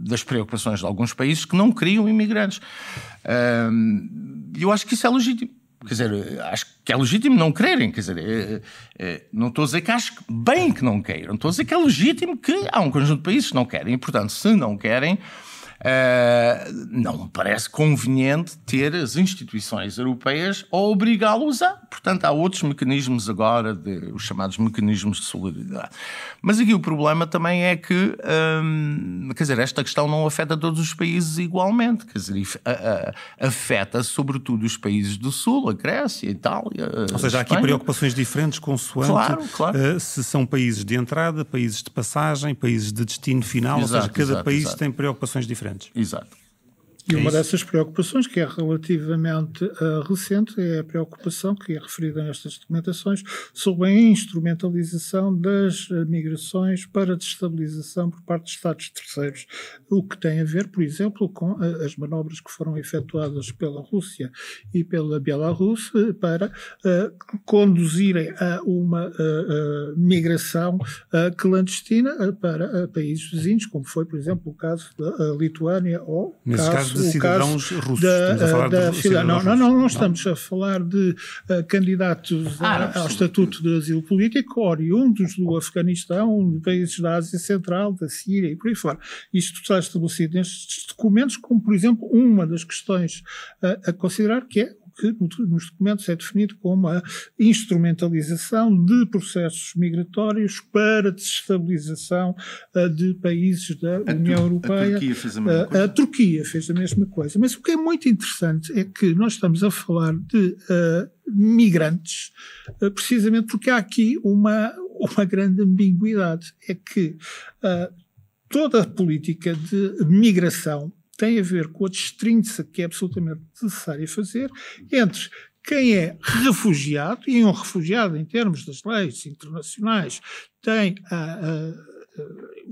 das preocupações de alguns países que não criam imigrantes. E ehm, uh, eu acho que isso é legítimo. Quer dizer, acho que é legítimo não quererem, quer dizer, eh, eh, não estou a dizer que acho bem que não queiram, estou a dizer que é legítimo que há um conjunto de países que não querem, e portanto, se não querem, Uh, não me parece conveniente ter as instituições europeias a obrigá-los a. Portanto, há outros mecanismos agora, de, os chamados mecanismos de solidariedade. Mas aqui o problema também é que, um, ehm, quer dizer, esta questão não afeta todos os países igualmente. Quer dizer, afeta sobretudo os países do Sul, a Grécia, a Itália. Ou seja, há aqui preocupações diferentes consoante claro, claro. Eh, se são países de entrada, países de passagem, países de destino final. Exato, Ou seja, cada exato, país exato. tem preocupações diferentes diferentes. Exato. E é uma dessas preocupações, que é relativamente uh, recente, é a preocupação que é referida nestas documentações sobre a instrumentalização das eh, migrações para destabilização por parte de Estados terceiros, o que tem a ver, por exemplo, com uh, as manobras que foram efetuadas pela Rússia e pela Bielorrússia para uh, conduzirem a uma migração clandestina para países vizinhos, como foi, por exemplo, o caso da Lituânia ou caso de cidadãos russos. Da, da, não, não, não, não, estamos não. a falar de uh, candidatos ah, a, ao Estatuto de Asilo Político oriundos do Afeganistão, de países da Ásia Central, da Síria e por aí fora. Isto está estabelecido nestes documentos, como, por exemplo, uma das questões uh, a considerar, que é que nos documentos é definido como a instrumentalização de processos migratórios para desestabilização eh, de países da a União Europeia. A Turquia fez a mesma eh, coisa. A Turquia fez a mesma coisa. Mas o que é muito interessante é que nós estamos a falar de uh, migrantes, uh, precisamente porque há aqui uma, uma grande ambiguidade. É que uh, toda a política de migração tem a ver com a distinção que é absolutamente necessária fazer entre quem é refugiado, e um refugiado em termos das leis internacionais tem a, a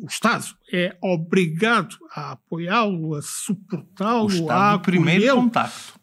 o Estado é obrigado a apoiá-lo, a suportá-lo, a primeiro contacto.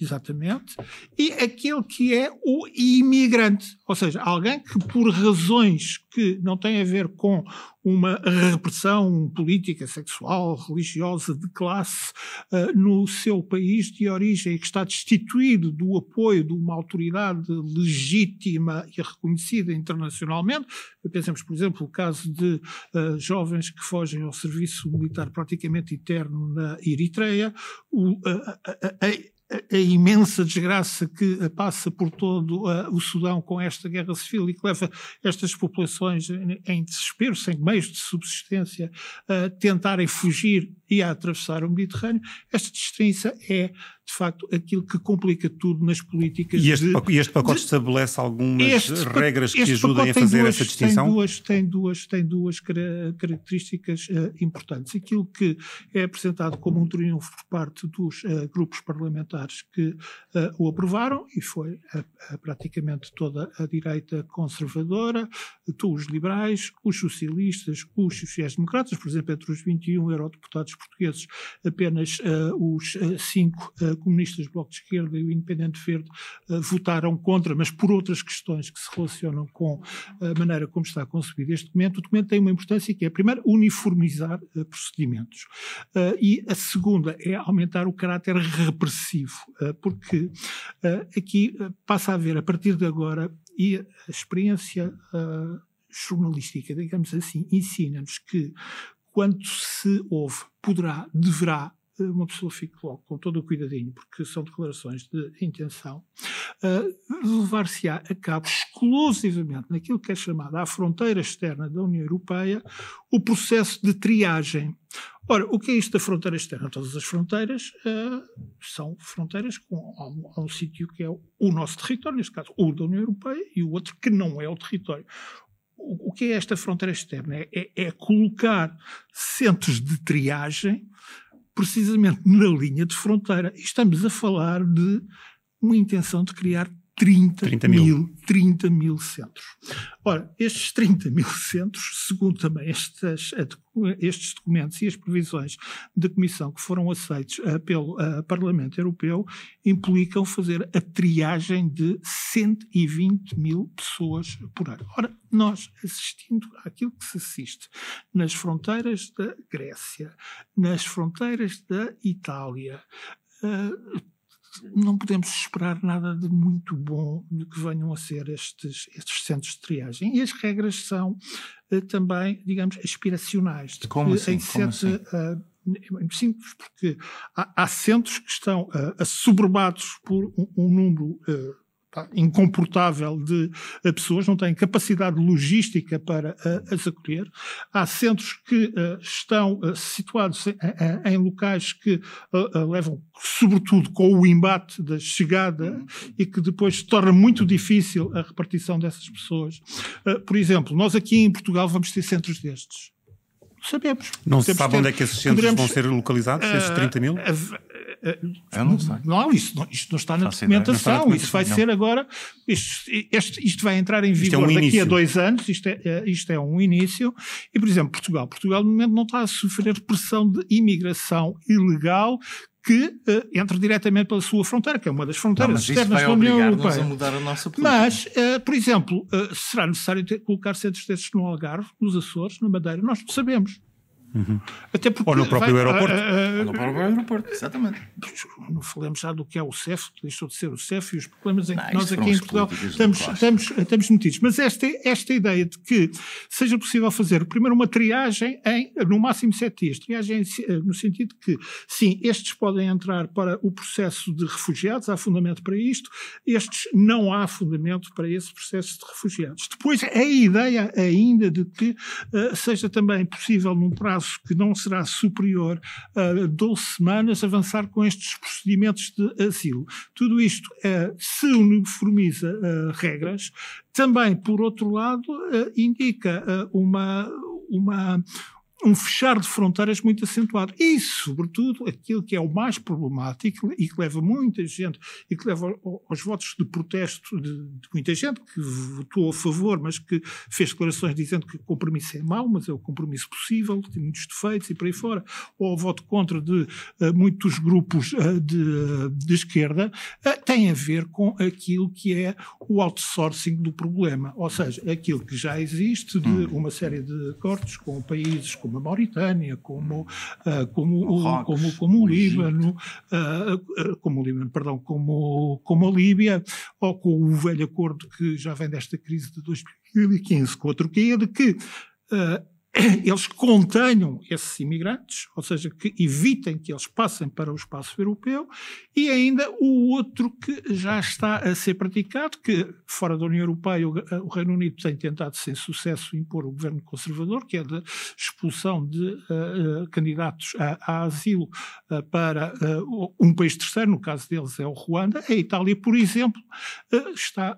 Exatamente. E aquele que é o imigrante, ou seja, alguém que por razões que não têm a ver com uma repressão política, sexual, religiosa, de classe uh, no seu país de origem, que está destituído do apoio de uma autoridade legítima e reconhecida internacionalmente. Pensemos, por exemplo, o caso de uh, jovens que fogem ao serviço militar praticamente eterno na Eritreia. O, uh, a imensa desgraça que eh, passa por todo eh, o Sudão com esta guerra civil e que leva estas populações em desespero, sem meios de subsistência, a tentarem fugir e a atravessar o Mediterrâneo, esta distinção é de facto, aquilo que complica tudo nas políticas. E este, de, pacote, este pacote de, estabelece algumas este, regras que ajudem a fazer duas, essa distinção? Tem duas, tem duas, tem duas características uh, importantes. Aquilo que é apresentado como um triunfo por parte dos uh, grupos parlamentares que uh, o aprovaram, e foi praticamente toda a direita conservadora, os liberais, os socialistas, os sociais-democratas, por exemplo, entre os 21 eurodeputados portugueses, apenas os cinco Comunistas, Bloco de Esquerda e o Independente Verde eh, votaram contra, mas por outras questões que se relacionam com eh, a maneira como está concebido este documento, o documento tem uma importância que é, primeiro, uniformizar eh, procedimentos e a segunda é aumentar o caráter repressivo, porque aqui passa a haver, a partir de agora, e a experiência jornalística, digamos assim, ensina-nos que quando se ouve poderá, deverá, uma pessoa fique logo com todo o cuidadinho, porque são declarações de intenção, uh, levar-se-á a cabo exclusivamente naquilo que é chamado à fronteira externa da União Europeia o processo de triagem. Ora, o que é isto da fronteira externa? Todas as fronteiras uh, são fronteiras com um, um sítio que é o, nosso território, neste caso o da União Europeia, e o outro que não é o território o que é esta fronteira externa? É, é, é, colocar centros de triagem precisamente na linha de fronteira. Estamos a falar de uma intenção de criar 30, 30 mil. mil. 30 mil centros. Ora, estes 30 mil centros, segundo também estes documentos e as previsões da Comissão que foram aceitos eh, pelo eh, Parlamento Europeu, implicam fazer a triagem de 120 mil pessoas por ano. Ora, nós assistindo àquilo que se assiste nas fronteiras da Grécia, nas fronteiras da Itália, eh, não podemos esperar nada de muito bom de que venham a ser estes, estes centros de triagem. E as regras são eh, também, digamos, aspiracionais. De Como assim? Em Como assim? Eh, simples, porque há, há, centros que estão uh, assoberbados por um, um número uh, Tá, incomportável de eh, pessoas, não têm capacidade logística para eh, as acolher. Há centros que eh, estão situados em, em, locais que levam, sobretudo, com o embate da chegada uhum. e que depois torna muito difícil a repartição dessas pessoas. por exemplo, nós aqui em Portugal vamos ter centros destes. Sabemos. Não se sabe onde é que esses centros Poderemos, vão ser localizados, esses 30 mil? É, é, Eu não sei. Não, isso não, isto não está na documentação. isso vai não. ser agora. Isto, isto vai entrar em é vigor é um daqui início. a dois anos. Isto é, isto é um início. E, por exemplo, Portugal. Portugal, no momento, não está a sofrer pressão de imigração ilegal que uh, entre diretamente pela sua fronteira, que é uma das fronteiras não, externas da União Europeia. A mudar a nossa política. Mas, uh, por exemplo, uh, será necessário ter, colocar centros desses no Algarve, nos Açores, na Madeira? Nós sabemos. Uhum. Até porque, Ou no próprio vai, aeroporto. Uh, uh, Ou no próprio aeroporto, exatamente. Não falamos já do que é o CEF, deixou de ser o CEF e os problemas em não, que ah, nós aqui em Portugal estamos, estamos, estamos metidos. Mas esta, esta ideia de que seja possível fazer, primeiro, uma triagem em, no máximo sete dias. Triagem eh, no sentido que, sim, estes podem entrar para o processo de refugiados, há fundamento para isto, estes não há fundamento para esse processo de refugiados. Depois, a ideia ainda de que uh, seja também possível, num prazo prazo que não será superior a 12 semanas, avançar com estes procedimentos de asilo. Tudo isto é, se uniformiza eh, regras, também, por outro lado, eh, indica eh, uma, uma um fechar de fronteiras muito acentuado. E, sobretudo, aquilo que é o mais problemático e que leva muita gente, e que leva aos votos de protesto de, de muita gente que votou a favor, mas que fez declarações dizendo que o compromisso é mau, mas é o compromisso possível, tem muitos defeitos e por aí fora, ou ao voto contra de uh, muitos grupos uh, de, eh, de, esquerda, uh, tem a ver com aquilo que é o outsourcing do problema, ou seja, aquilo que já existe de hum. uma série de acordos com países, como a Mauritânia, como, uh, hum. ah, como, Marrocos, como, como o Líbano, uh, como o Líbano, perdão, como, como a Líbia, ou com o velho acordo que já vem desta crise de 2015 com a Turquia, de que uh, eles contenham esses imigrantes, ou seja, que evitem que eles passem para o espaço europeu, e ainda o outro que já está a ser praticado, que fora da União Europeia o Reino Unido tem tentado sem sucesso impor o governo conservador, que é da expulsão de uh, candidatos a, a asilo uh, para uh, um país terceiro, no caso deles é o Ruanda. A Itália, por exemplo, está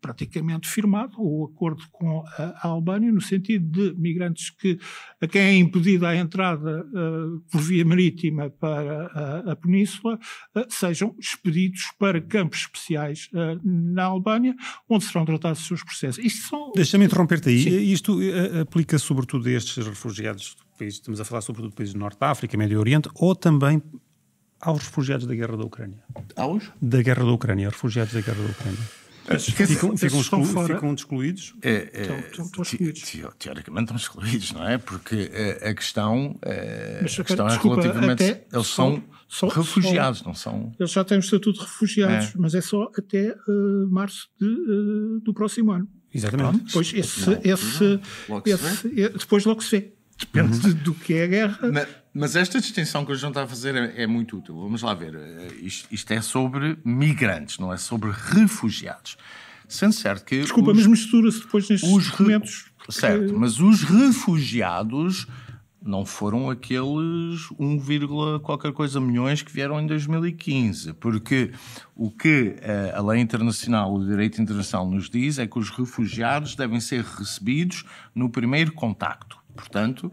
praticamente firmado o acordo com a Albânia no sentido de migrantes imigrantes que, a quem é impedida a entrada uh, por via marítima para a, a Península, uh, sejam expedidos para campos especiais uh, na Albânia, onde serão tratados os seus processos. Isto são... Deixa-me interromper-te aí. Sim. Isto aplica sobretudo a estes refugiados do país, estamos a falar sobretudo de países do Norte da África, Médio Oriente, ou também aos refugiados da guerra da Ucrânia? Aos? Da guerra da Ucrânia, refugiados da guerra da Ucrânia ficam, fora. excluídos? estão, excluídos. teoricamente estão excluídos, não é? Porque eh, a, questão, eh, a questão é relativamente. Eles são, refugiados, não são? Eles já têm o estatuto de refugiados, é. mas é só até eh, março do próximo ano. Exatamente. depois, esse, depois logo se vê. Depende uhum. do que é a guerra. Mas, mas, esta distinção que o João está a fazer é, é muito útil. Vamos lá ver. Eh, isto, isto, é sobre migrantes, não é sobre refugiados. Sendo certo que. Desculpa, os, mas mistura-se depois nestes os, documentos. Certo, mas os refugiados não foram aqueles 1, qualquer coisa milhões que vieram em 2015, porque o que eh, a lei internacional, o direito internacional nos diz é que os refugiados devem ser recebidos no primeiro contacto. Portanto,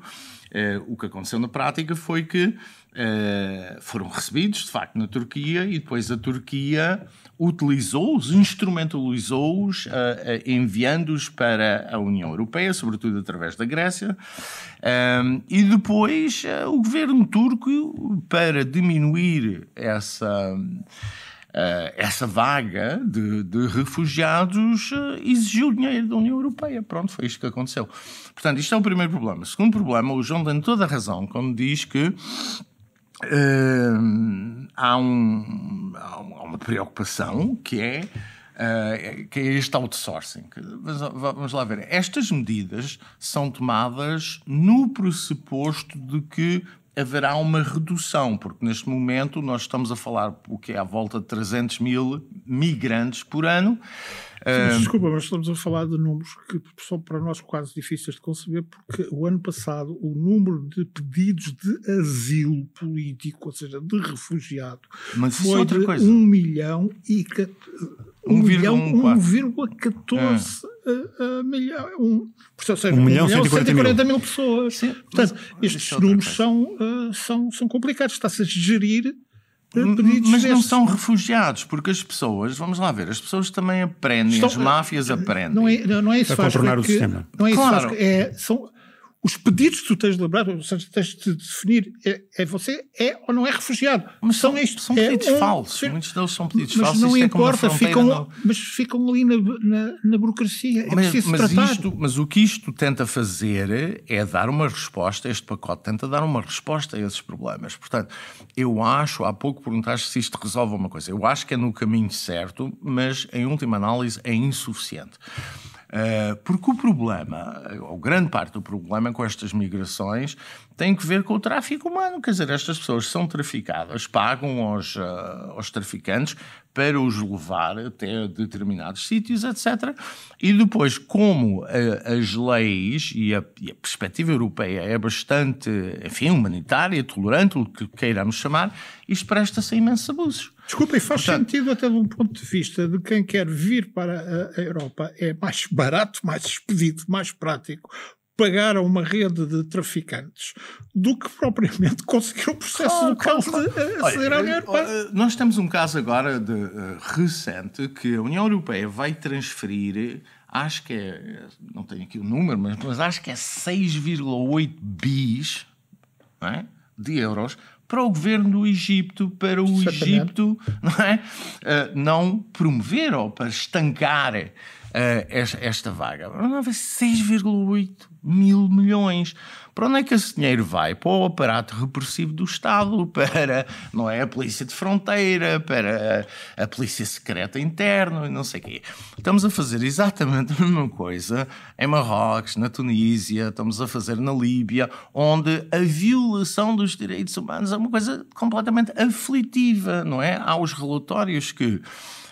eh, o que aconteceu na prática foi que eh, foram recebidos, de facto, na Turquia e depois a Turquia utilizou-os, instrumentalizou-os, uh, uh, enviando-os para a União Europeia, sobretudo através da Grécia, um, ehm, e depois uh, o governo turco, para diminuir essa. essa vaga de, de refugiados exigiu dinheiro da União Europeia. Pronto, foi isto que aconteceu. Portanto, isto é o primeiro problema. O segundo problema, o João tem toda a razão quando diz que Uh, há, um, há, uma preocupação que é, uh, que é este outsourcing. Mas, ah, vamos lá ver. Estas medidas são tomadas no pressuposto de que haverá uma redução, porque neste momento nós estamos a falar o que é à volta de 300 mil migrantes por ano mas, desculpa, mas estamos a falar de números que são para nós quase difíceis de conceber, porque o ano passado o número de pedidos de asilo político, ou seja, de refugiado, mas é foi outra de coisa. 1 milhão e 1,14 é. milhão. Um, portanto, seja, 1 milhão, 140, 140 mil. mil pessoas. Sim, portanto, é estes números são, uh, são, são complicados. Está-se a gerir Hum, hum, pedidos. Mas não são refugiados, porque as pessoas, vamos lá ver, as pessoas também aprendem, Estão, as máfias eh, aprendem. Não é, não é isso, Para é contornar o sistema. Não é isso, que, é, são, os pedidos que tu tens de lembrar, ou seja, tens de definir, é, é, você é ou não é refugiado. Mas são, são isto, são é pedidos é falsos, muitos deles são pedidos mas falsos. Mas não é importa, é ficam, mas ficam ali na, na, na burocracia, é mas, é preciso mas tratar. Isto, mas o que isto tenta fazer é dar uma resposta, este pacote tenta dar uma resposta a esses problemas. Portanto, eu acho, há pouco perguntaste se isto resolve uma coisa, eu acho que é no caminho certo, mas em última análise é insuficiente. Eh, porque o problema, eh, ou grande parte do problema com estas migrações, tem que ver com o tráfico humano. Quer dizer, estas pessoas são traficadas, pagam aos, eh, aos traficantes para os levar até determinados sítios, etc. E depois, como as leis e a, e a perspectiva europeia é bastante, enfim, humanitária, tolerante, o que queiramos chamar, isto presta-se a imensos abusos. Desculpa, e faz Portanto, sentido até de um ponto de vista de quem quer vir para a Europa. É mais barato, mais expedito, mais prático pagar a uma rede de traficantes do que propriamente *laughs* conseguir o processo claro, local claro, de aceder à eh, Europa. Eh, nós temos um caso agora de, uh, recente que a União Europeia vai transferir acho que é, não tenho aqui o número, mas, mas acho que é 6,8 bis é? de euros para o governo do Egito, para o Egito não, é? Ah, não promover ou para estancar eh, esta, esta vaga. 6,8 mil milhões. Para onde é que esse dinheiro vai? Para o aparato repressivo do Estado, *laughs* para não é, a polícia de fronteira, para a, a polícia secreta interna, e não sei o quê. Estamos a fazer exatamente a mesma coisa em Marrocos, na Tunísia, estamos a fazer na Líbia, onde a violação dos direitos humanos é uma coisa completamente aflitiva, não é? Há os relatórios que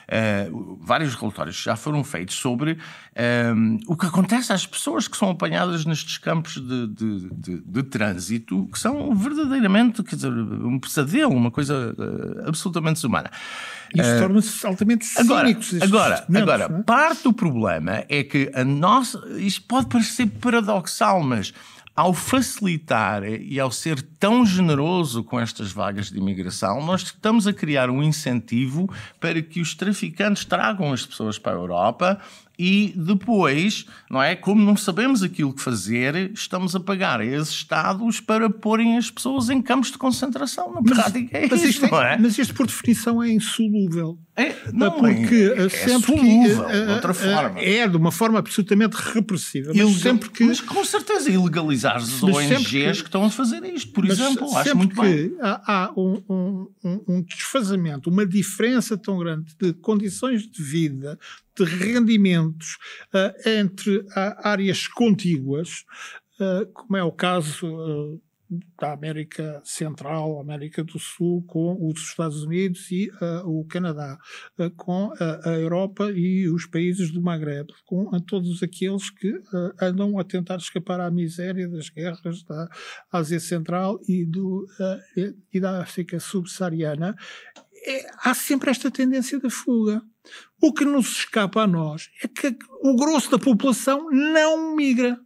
eh, vários relatórios já foram feitos sobre eh, o que acontece às pessoas que são apanhadas nestes campos de, de, de, de trânsito, que são verdadeiramente dizer, um pesadelo, uma coisa uh, absolutamente desumana. Isso torna-se altamente agora, cínicos. Agora, agora é? parte do problema é que a nossa. Isto pode parecer paradoxal, mas ao facilitar e ao ser tão generoso com estas vagas de imigração, nós estamos a criar um incentivo para que os traficantes tragam as pessoas para a Europa e depois, não é? Como não sabemos aquilo que fazer, estamos a pagar a esses Estados para porem as pessoas em campos de concentração. Na prática é mas isto, é-, é, Mas isto, por definição, é insolúvel. É, não, é Porque eh, é, sempre é solúvel, que, de eh, eh, outra forma. É, de uma forma absolutamente repressiva. Mas, Ilegal, sempre que, mas com certeza ilegalizar as ONGs que, que, estão a fazer isto, por exemplo. Acho muito bem. Há, há um, um, um desfazamento, uma diferença tão grande de condições de vida, de rendimentos uh, entre áreas contíguas, uh, como é o caso uh, da América Central, América do Sul, com os Estados Unidos e o Canadá, com a Europa e os países do Maghreb, com todos aqueles que andam a tentar escapar à miséria das guerras da Ásia Central e, do, e da África Subsaariana. É, há sempre esta tendência da fuga. O que nos escapa a nós é que o grosso da população não migra.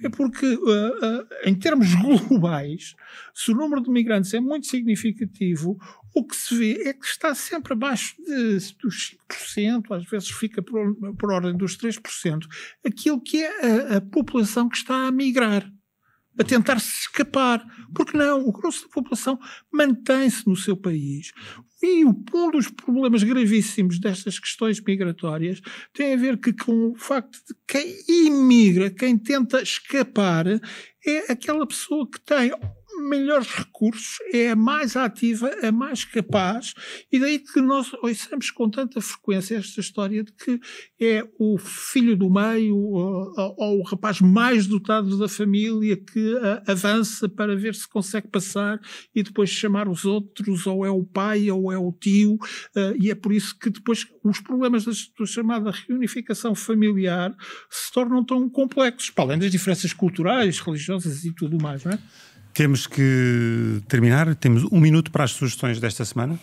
É porque, uh, uh, em termos globais, se o número de migrantes é muito significativo, o que se vê é que está sempre abaixo de, dos 5%, às vezes fica por, por ordem dos 3%, aquilo que é a, a população que está a migrar a tentar se escapar. Porque não, o grosso da população mantém-se no seu país. E um dos problemas gravíssimos destas questões migratórias tem a ver que, com o facto de quem imigra, quem tenta escapar, é aquela pessoa que tem melhores recursos, é a mais ativa, a mais capaz, e daí que nós ouçamos com tanta frequência esta história de que é o filho do meio ou, ou o rapaz mais dotado da família que a, avança para ver se consegue passar e depois chamar os outros, ou é o pai, ou é o tio, uh, e é por isso que depois os problemas da, da chamada reunificação familiar se tornam tão complexos, para além das diferenças culturais, religiosas e tudo mais, não é? Temos que terminar. Temos um minuto para as sugestões desta semana.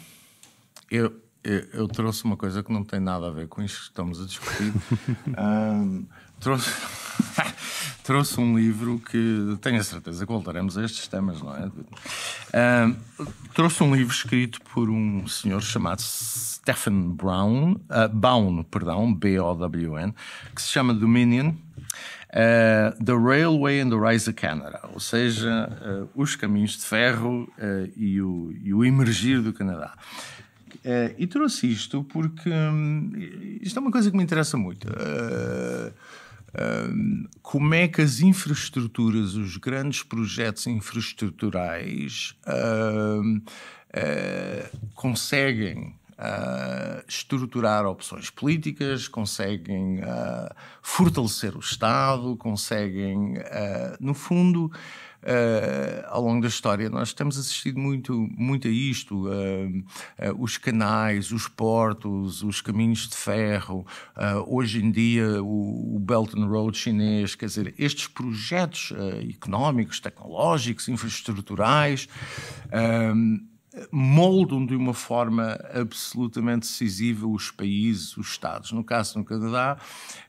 Eu, eu, eu trouxe uma coisa que não tem nada a ver com isto que estamos a discutir. um, *laughs* trouxe, *laughs* trouxe um livro que tenho a certeza que voltaremos a estes temas, não é? trouxe um livro escrito por um senhor chamado Stephen Brown, uh, perdão, B-O-W-N, que se chama Dominion Uh, the Railway and the Rise of Canada, ou seja, uh, os caminhos de ferro uh, e, o, e, o, emergir do Canadá. e trouxe isto porque um, isto é uma coisa que me interessa muito. Hum, como é que as infraestruturas, os grandes projetos infraestruturais, hum, conseguem estruturar opções políticas, conseguem uh, fortalecer o Estado, conseguem, uh, no fundo, ao longo da história, nós temos assistido muito, muito a isto: os canais, os portos, os caminhos de ferro, hoje em dia o, o, Belt and Road chinês, quer dizer, estes projetos económicos, tecnológicos, infraestruturais moldam de uma forma absolutamente decisiva os países, os Estados. No caso do Canadá,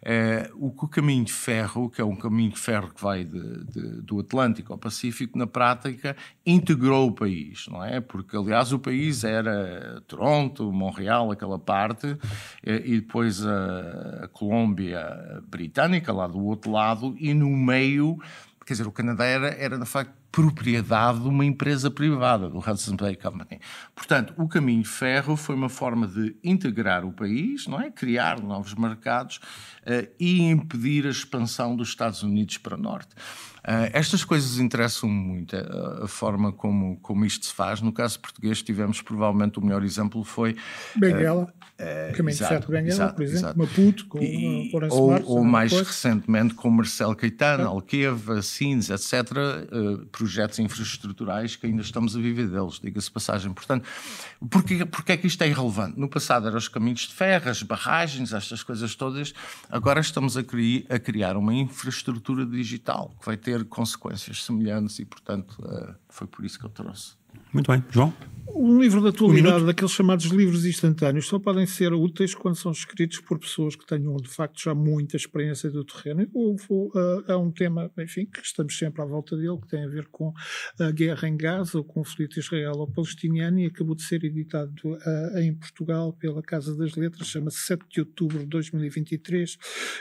eh, o, caminho de ferro, que é um caminho de ferro que vai de, de, do Atlântico ao Pacífico, na prática, integrou o país, não é? Porque, aliás, o país era Toronto, Montreal, aquela parte, eh, e depois a, a Colômbia Britânica, lá do outro lado, e no meio Quer dizer, o Canadá era, era, de facto, propriedade de uma empresa privada, do Hudson Bay Company. Portanto, o caminho ferro foi uma forma de integrar o país, não é? criar novos mercados uh, e impedir a expansão dos Estados Unidos para o Norte. Uh, estas coisas interessam me muito, a, a, forma como, como isto se faz. No caso português, tivemos provavelmente o melhor exemplo foi. Ah, Benguela. Uh, uh, caminho exato, de Benguela, exato, por exemplo. Exato. Maputo, com e, uh, Ou, ou mais coisa. recentemente com Marcelo Caetano, Alqueva, Sines, etc. Uh, projetos infraestruturais que ainda estamos a viver deles, diga-se passagem. Portanto, porquê, porquê é que isto é irrelevante? No passado eram os caminhos de ferro, as barragens, estas coisas todas. Agora estamos a, cri a criar uma infraestrutura digital que vai ter ter consequências semelhantes e, portanto, eh, foi por isso que eu trouxe. Muito bem, João? Um livro da atualidade, um daqueles chamados livros instantâneos, só podem ser úteis quando são escritos por pessoas que tenham, de facto, já muita experiência do terreno. Ou, ou, uh, ah, é um tema, enfim, que estamos sempre à volta dele, que tem a ver com a guerra em Gaza, o conflito israelo-palestiniano, e acabou de ser editado uh, em Portugal pela Casa das Letras, chama-se 7 de outubro de 2023,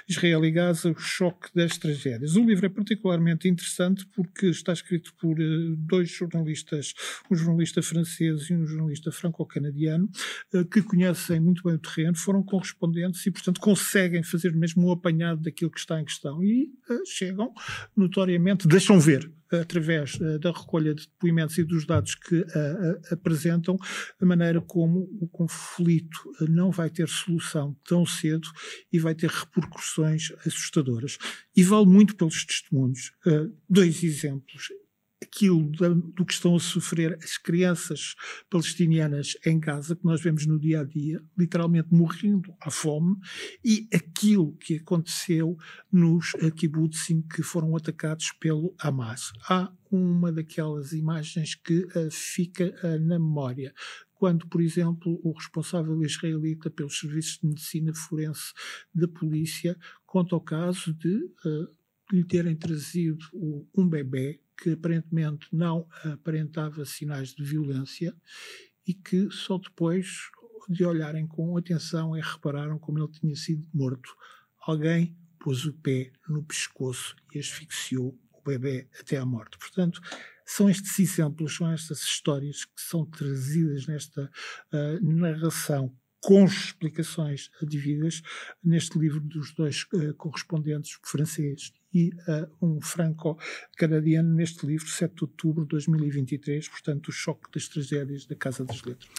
Israel e Gaza, o choque das tragédias. O livro é particularmente interessante porque está escrito por uh, dois jornalistas, os jornalista francês e um jornalista franco-canadiano, eh, que conhecem muito bem o terreno, foram correspondentes e, portanto, conseguem fazer mesmo um apanhado daquilo que está em questão e eh, chegam, notoriamente, deixam ver através eh, da recolha de depoimentos e dos dados que apresentam, a maneira como o conflito não vai ter solução tão cedo e vai ter repercussões assustadoras. E vale muito pelos testemunhos. dois exemplos aquilo do que estão a sofrer as crianças palestinianas em Gaza, que nós vemos no dia a dia, literalmente morrendo à fome, e aquilo que aconteceu nos kibbutzim que foram atacados pelo Hamas. Há uma daquelas imagens que uh, fica uh, na memória quando, por exemplo, o responsável israelita pelos serviços de medicina forense da polícia conta o caso de uh, lhe terem trazido um bebê que aparentemente não aparentava sinais de violência e que só depois de olharem com atenção é e repararam como ele tinha sido morto. Alguém pôs o pé no pescoço e asfixiou o bebê até à morte. Portanto, são estes exemplos, são estas histórias que são trazidas nesta uh, narração com explicações devidas neste livro dos dois uh, correspondentes, francês e uh, um franco-canadiano neste livro, 7 de outubro de 2023, portanto, O Choque das Tragédias da Casa das Letras.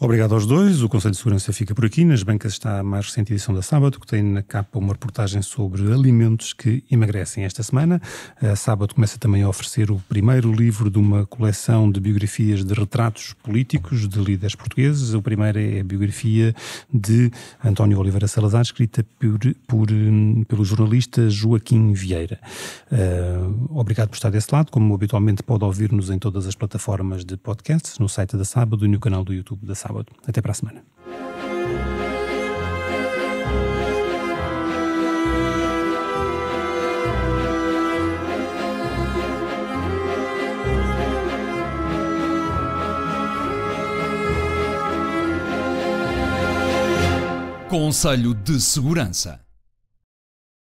Obrigado aos dois. O Conselho de Segurança fica por aqui. Nas bancas está a mais recente edição da Sábado, que tem na capa uma reportagem sobre alimentos que emagrecem. Esta semana, a Sábado começa também a oferecer o primeiro livro de uma coleção de biografias de retratos políticos de líderes portugueses. A primeira é a biografia de António Oliveira Salazar, escrita por, por pelo jornalista Joaquim Vieira. Uh, obrigado por estar desse lado. Como habitualmente pode ouvir-nos em todas as plataformas de podcasts, no site da Sábado e no canal do YouTube da Sábado sábado. Até para a semana. Conselho de Segurança